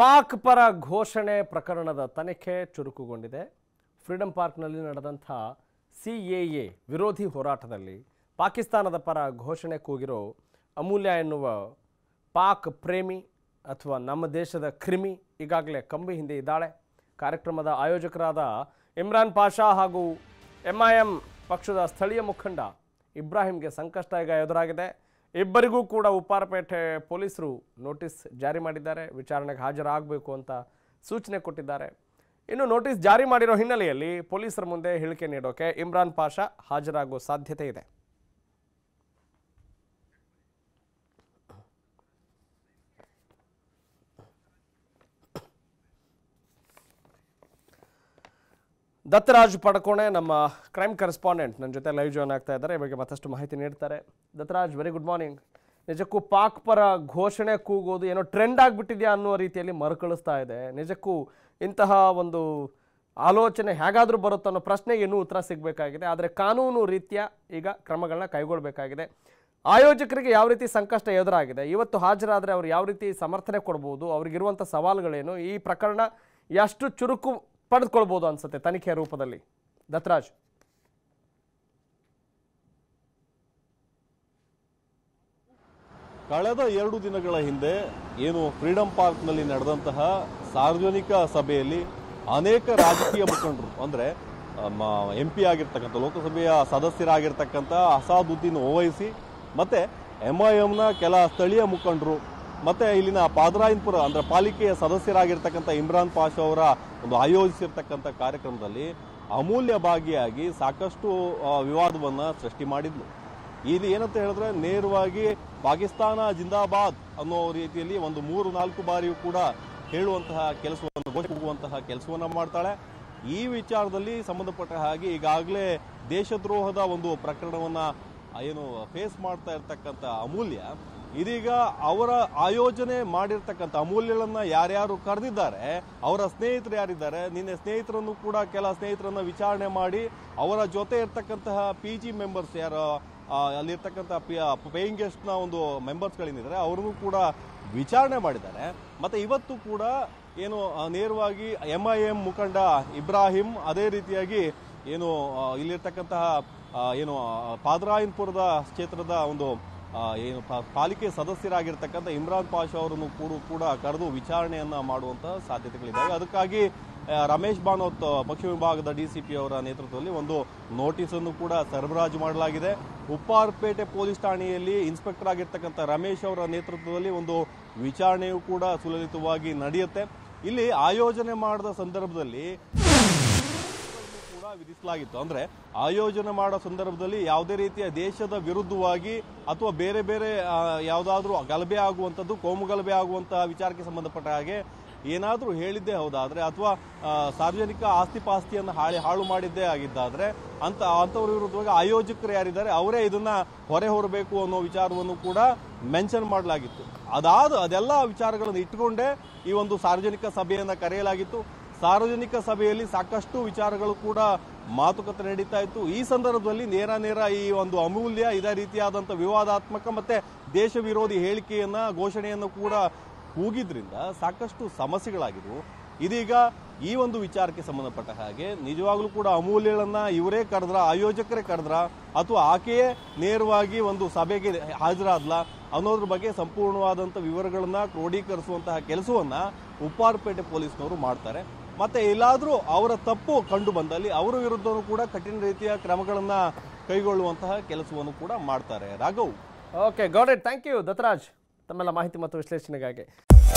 ಪಾಕ್ ಪರ ಘೋಷಣೆ ಪ್ರಕರಣದ ತನಿಖೆ ಚುರುಕುಗೊಂಡಿದೆ ಫ್ರೀಡಂ ಪಾರ್ಕ್ನಲ್ಲಿ ನಡೆದಂಥ ಸಿ ಎ ಎ ವಿರೋಧಿ ಹೋರಾಟದಲ್ಲಿ ಪಾಕಿಸ್ತಾನದ ಪರ ಘೋಷಣೆ ಕೂಗಿರೋ ಅಮೂಲ್ಯ ಎನ್ನುವ ಪಾಕ್ ಪ್ರೇಮಿ ಅಥವಾ ನಮ್ಮ ದೇಶದ ಕ್ರಿಮಿ ಈಗಾಗಲೇ ಕಂಬಿ ಹಿಂದೆ ಇದ್ದಾಳೆ ಕಾರ್ಯಕ್ರಮದ ಆಯೋಜಕರಾದ ಇಮ್ರಾನ್ ಪಾಷಾ ಹಾಗೂ ಎಂ ಪಕ್ಷದ ಸ್ಥಳೀಯ ಮುಖಂಡ ಇಬ್ರಾಹಿಂಗೆ ಸಂಕಷ್ಟ ಈಗ ಎದುರಾಗಿದೆ ಇಬ್ಬರಿಗೂ ಕೂಡ ಉಪ್ಪಾರಪೇಟೆ ಪೊಲೀಸರು ನೋಟಿಸ್ ಜಾರಿ ಮಾಡಿದ್ದಾರೆ ವಿಚಾರಣೆಗೆ ಹಾಜರಾಗಬೇಕು ಅಂತ ಸೂಚನೆ ಕೊಟ್ಟಿದ್ದಾರೆ ಇನ್ನು ನೋಟಿಸ್ ಜಾರಿ ಮಾಡಿರೋ ಹಿನ್ನೆಲೆಯಲ್ಲಿ ಪೊಲೀಸರ ಮುಂದೆ ಹೇಳಿಕೆ ನೀಡೋಕೆ ಇಮ್ರಾನ್ ಪಾಷಾ ಹಾಜರಾಗುವ ಸಾಧ್ಯತೆ ಇದೆ ದತ್ತರಾಜ್ ಪಡ್ಕೋಣೆ ನಮ್ಮ ಕ್ರೈಮ್ ಕರೆಸ್ಪಾಂಡೆಂಟ್ ನನ್ನ ಜೊತೆ ಲೈವ್ ಜಾಯ್ನ್ ಆಗ್ತಾ ಇದ್ದಾರೆ ಈ ಬಗ್ಗೆ ಮತ್ತಷ್ಟು ಮಾಹಿತಿ ನೀಡ್ತಾರೆ ದತ್ತರಾಜ್ ವೆರಿ ಗುಡ್ ಮಾರ್ನಿಂಗ್ ನಿಜಕ್ಕೂ ಪಾಕ್ ಪರ ಘೋಷಣೆ ಕೂಗೋದು ಏನೋ ಟ್ರೆಂಡ್ ಆಗಿಬಿಟ್ಟಿದೆಯಾ ಅನ್ನೋ ರೀತಿಯಲ್ಲಿ ಮರುಕಳಿಸ್ತಾ ಇದೆ ನಿಜಕ್ಕೂ ಇಂತಹ ಒಂದು ಆಲೋಚನೆ ಹೇಗಾದರೂ ಬರುತ್ತೋ ಅನ್ನೋ ಪ್ರಶ್ನೆಗೆ ಇನ್ನೂ ಉತ್ತರ ಸಿಗಬೇಕಾಗಿದೆ ಆದರೆ ಕಾನೂನು ರೀತಿಯ ಈಗ ಕ್ರಮಗಳನ್ನ ಕೈಗೊಳ್ಳಬೇಕಾಗಿದೆ ಆಯೋಜಕರಿಗೆ ಯಾವ ರೀತಿ ಸಂಕಷ್ಟ ಎದುರಾಗಿದೆ ಇವತ್ತು ಹಾಜರಾದರೆ ಅವ್ರು ಯಾವ ರೀತಿ ಸಮರ್ಥನೆ ಕೊಡ್ಬೋದು ಅವ್ರಿಗಿರುವಂಥ ಸವಾಲುಗಳೇನು ಈ ಪ್ರಕರಣ ಎಷ್ಟು ಚುರುಕು ಪಡೆದುಕೊಳ್ಬೋದು ಅನ್ಸುತ್ತೆ ತನಿಖೆಯ ರೂಪದಲ್ಲಿ ದತ್ತರಾಜ್ ಕಳೆದ ಎರಡು ದಿನಗಳ ಹಿಂದೆ ಏನು ಫ್ರೀಡಂ ಪಾರ್ಕ್ನಲ್ಲಿ ನಡೆದಂತಹ ಸಾರ್ವಜನಿಕ ಸಭೆಯಲ್ಲಿ ಅನೇಕ ರಾಜಕೀಯ ಮುಖಂಡರು ಅಂದರೆ ಎಂ ಪಿ ಆಗಿರ್ತಕ್ಕಂಥ ಲೋಕಸಭೆಯ ಸದಸ್ಯರಾಗಿರ್ತಕ್ಕಂಥ ಅಸಾದುದ್ದೀನ್ ಓವೈಸಿ ಮತ್ತು ಎಂಐಎಂನ ಕೆಲ ಸ್ಥಳೀಯ ಮುಖಂಡರು ಮತ್ತೆ ಇಲ್ಲಿನ ಪಾದರಾಯನ್ಪುರ ಅಂದ್ರೆ ಪಾಲಿಕೆಯ ಸದಸ್ಯರಾಗಿರ್ತಕ್ಕಂಥ ಇಮ್ರಾನ್ ಪಾಷಾ ಅವರ ಒಂದು ಆಯೋಜಿಸಿರ್ತಕ್ಕಂಥ ಕಾರ್ಯಕ್ರಮದಲ್ಲಿ ಅಮೂಲ್ಯ ಭಾಗಿಯಾಗಿ ಸಾಕಷ್ಟು ವಿವಾದವನ್ನು ಸೃಷ್ಟಿ ಮಾಡಿದ್ಲು ಇಲ್ಲಿ ಏನಂತ ಹೇಳಿದ್ರೆ ನೇರವಾಗಿ ಪಾಕಿಸ್ತಾನ ಜಿಂದಾಬಾದ್ ಅನ್ನೋ ರೀತಿಯಲ್ಲಿ ಒಂದು ಮೂರು ನಾಲ್ಕು ಬಾರಿಯೂ ಕೂಡ ಹೇಳುವಂತಹ ಕೆಲಸವನ್ನು ಹೋಗುವಂತಹ ಕೆಲಸವನ್ನು ಮಾಡ್ತಾಳೆ ಈ ವಿಚಾರದಲ್ಲಿ ಸಂಬಂಧಪಟ್ಟ ಹಾಗೆ ಈಗಾಗಲೇ ದೇಶದ್ರೋಹದ ಒಂದು ಪ್ರಕರಣವನ್ನು ಏನು ಫೇಸ್ ಮಾಡ್ತಾ ಇರ್ತಕ್ಕಂಥ ಅಮೂಲ್ಯ ಇದೀಗ ಅವರ ಆಯೋಜನೆ ಮಾಡಿರ್ತಕ್ಕಂಥ ಅಮೂಲ್ಯಗಳನ್ನ ಯಾರ್ಯಾರು ಕರೆದಿದ್ದಾರೆ ಅವರ ಸ್ನೇಹಿತರು ಯಾರಿದ್ದಾರೆ ನಿನ್ನೆ ಸ್ನೇಹಿತರನ್ನು ಕೂಡ ಕೆಲ ಸ್ನೇಹಿತರನ್ನ ವಿಚಾರಣೆ ಮಾಡಿ ಅವರ ಜೊತೆ ಇರ್ತಕ್ಕಂತಹ ಪಿ ಜಿ ಮೆಂಬರ್ಸ್ ಯಾರು ಅಲ್ಲಿರ್ತಕ್ಕಂಥ ಪೇಯಿಂಗ್ ಗೆಸ್ಟ್ನ ಒಂದು ಮೆಂಬರ್ಸ್ಗಳೇನಿದ್ದಾರೆ ಅವ್ರನ್ನೂ ಕೂಡ ವಿಚಾರಣೆ ಮಾಡಿದ್ದಾರೆ ಮತ್ತು ಇವತ್ತು ಕೂಡ ಏನು ನೇರವಾಗಿ ಎಂ ಐ ಎಂ ಮುಖಂಡ ಇಬ್ರಾಹಿಂ ಅದೇ ರೀತಿಯಾಗಿ ಏನು ಇಲ್ಲಿರ್ತಕ್ಕಂತಹ ಏನು ಪಾದ್ರಾಯನ್ಪುರದ ಕ್ಷೇತ್ರದ ಒಂದು ಏನು ಪಾಲಿಕೆ ಸದಸ್ಯರಾಗಿರ್ತಕ್ಕಂಥ ಇಮ್ರಾನ್ ಪಾಷ್ ಅವರನ್ನು ಕೂಡ ಕೂಡ ಕರೆದು ವಿಚಾರಣೆಯನ್ನ ಮಾಡುವಂತಹ ಸಾಧ್ಯತೆಗಳಿದ್ದಾವೆ ಅದಕ್ಕಾಗಿ ರಮೇಶ್ ಬಾನೋತ್ ಪಕ್ಷ ವಿಭಾಗದ ಪಿ ಅವರ ನೇತೃತ್ವದಲ್ಲಿ ಒಂದು ನೋಟಿಸ್ ಅನ್ನು ಕೂಡ ಸರಬರಾಜು ಮಾಡಲಾಗಿದೆ ಉಪ್ಪಾರ್ಪೇಟೆ ಪೊಲೀಸ್ ಠಾಣೆಯಲ್ಲಿ ಇನ್ಸ್ಪೆಕ್ಟರ್ ಆಗಿರ್ತಕ್ಕಂಥ ರಮೇಶ್ ಅವರ ನೇತೃತ್ವದಲ್ಲಿ ಒಂದು ವಿಚಾರಣೆಯೂ ಕೂಡ ಸುಲಲಿತವಾಗಿ ನಡೆಯುತ್ತೆ ಇಲ್ಲಿ ಆಯೋಜನೆ ಮಾಡಿದ ಸಂದರ್ಭದಲ್ಲಿ ವಿಧಿಸಲಾಗಿತ್ತು ಅಂದ್ರೆ ಆಯೋಜನೆ ಮಾಡೋ ಸಂದರ್ಭದಲ್ಲಿ ಯಾವುದೇ ರೀತಿಯ ದೇಶದ ವಿರುದ್ಧವಾಗಿ ಅಥವಾ ಬೇರೆ ಬೇರೆ ಯಾವುದಾದ್ರೂ ಗಲಭೆ ಆಗುವಂಥದ್ದು ಕೋಮು ಗಲಭೆ ಆಗುವಂತಹ ವಿಚಾರಕ್ಕೆ ಸಂಬಂಧಪಟ್ಟ ಹಾಗೆ ಏನಾದರೂ ಹೇಳಿದ್ದೇ ಹೌದಾದ್ರೆ ಅಥವಾ ಸಾರ್ವಜನಿಕ ಆಸ್ತಿ ಪಾಸ್ತಿಯನ್ನು ಹಾಳಿ ಹಾಳು ಮಾಡಿದ್ದೇ ಆಗಿದ್ದಾದ್ರೆ ಅಂತ ಅಂಥವ್ರ ವಿರುದ್ಧವಾಗಿ ಆಯೋಜಕರು ಯಾರಿದ್ದಾರೆ ಅವರೇ ಇದನ್ನ ಹೊರೆ ಹೊರಬೇಕು ಅನ್ನೋ ವಿಚಾರವನ್ನು ಕೂಡ ಮೆನ್ಷನ್ ಮಾಡಲಾಗಿತ್ತು ಅದಾದ ಅದೆಲ್ಲ ವಿಚಾರಗಳನ್ನು ಇಟ್ಟುಕೊಂಡೇ ಈ ಒಂದು ಸಾರ್ವಜನಿಕ ಸಭೆಯನ್ನು ಕರೆಯಲಾಗಿತ್ತು ಸಾರ್ವಜನಿಕ ಸಭೆಯಲ್ಲಿ ಸಾಕಷ್ಟು ವಿಚಾರಗಳು ಕೂಡ ಮಾತುಕತೆ ನಡೀತಾ ಇತ್ತು ಈ ಸಂದರ್ಭದಲ್ಲಿ ನೇರ ನೇರ ಈ ಒಂದು ಅಮೂಲ್ಯ ಇದೇ ರೀತಿಯಾದಂಥ ವಿವಾದಾತ್ಮಕ ಮತ್ತೆ ದೇಶ ವಿರೋಧಿ ಹೇಳಿಕೆಯನ್ನ ಘೋಷಣೆಯನ್ನು ಕೂಡ ಕೂಗಿದ್ರಿಂದ ಸಾಕಷ್ಟು ಸಮಸ್ಯೆಗಳಾಗಿದ್ವು ಇದೀಗ ಈ ಒಂದು ವಿಚಾರಕ್ಕೆ ಸಂಬಂಧಪಟ್ಟ ಹಾಗೆ ನಿಜವಾಗ್ಲೂ ಕೂಡ ಅಮೂಲ್ಯಗಳನ್ನ ಇವರೇ ಕರೆದ್ರ ಆಯೋಜಕರೇ ಕರೆದ್ರ ಅಥವಾ ಆಕೆಯೇ ನೇರವಾಗಿ ಒಂದು ಸಭೆಗೆ ಹಾಜರಾದ್ಲ ಅನ್ನೋದ್ರ ಬಗ್ಗೆ ಸಂಪೂರ್ಣವಾದಂಥ ವಿವರಗಳನ್ನ ಕ್ರೋಢೀಕರಿಸುವಂತಹ ಕೆಲಸವನ್ನ ಉಪ್ಪಾರಪೇಟೆ ಪೊಲೀಸ್ನವರು ಮಾಡ್ತಾರೆ ಮತ್ತೆ ಇಲ್ಲಾದರೂ ಅವರ ತಪ್ಪು ಕಂಡು ಬಂದಲ್ಲಿ ಅವರ ವಿರುದ್ಧವೂ ಕೂಡ ಕಠಿಣ ರೀತಿಯ ಕ್ರಮಗಳನ್ನು ಕೈಗೊಳ್ಳುವಂತಹ ಕೆಲಸವನ್ನು ಕೂಡ ಮಾಡ್ತಾರೆ Raghav okay got it thank you Dattaraj ತಮ್ಮೆಲ್ಲ ಮಾಹಿತಿ ಮತ್ತು ವಿಶ್ಲೇಷಣೆಗಾಗಿ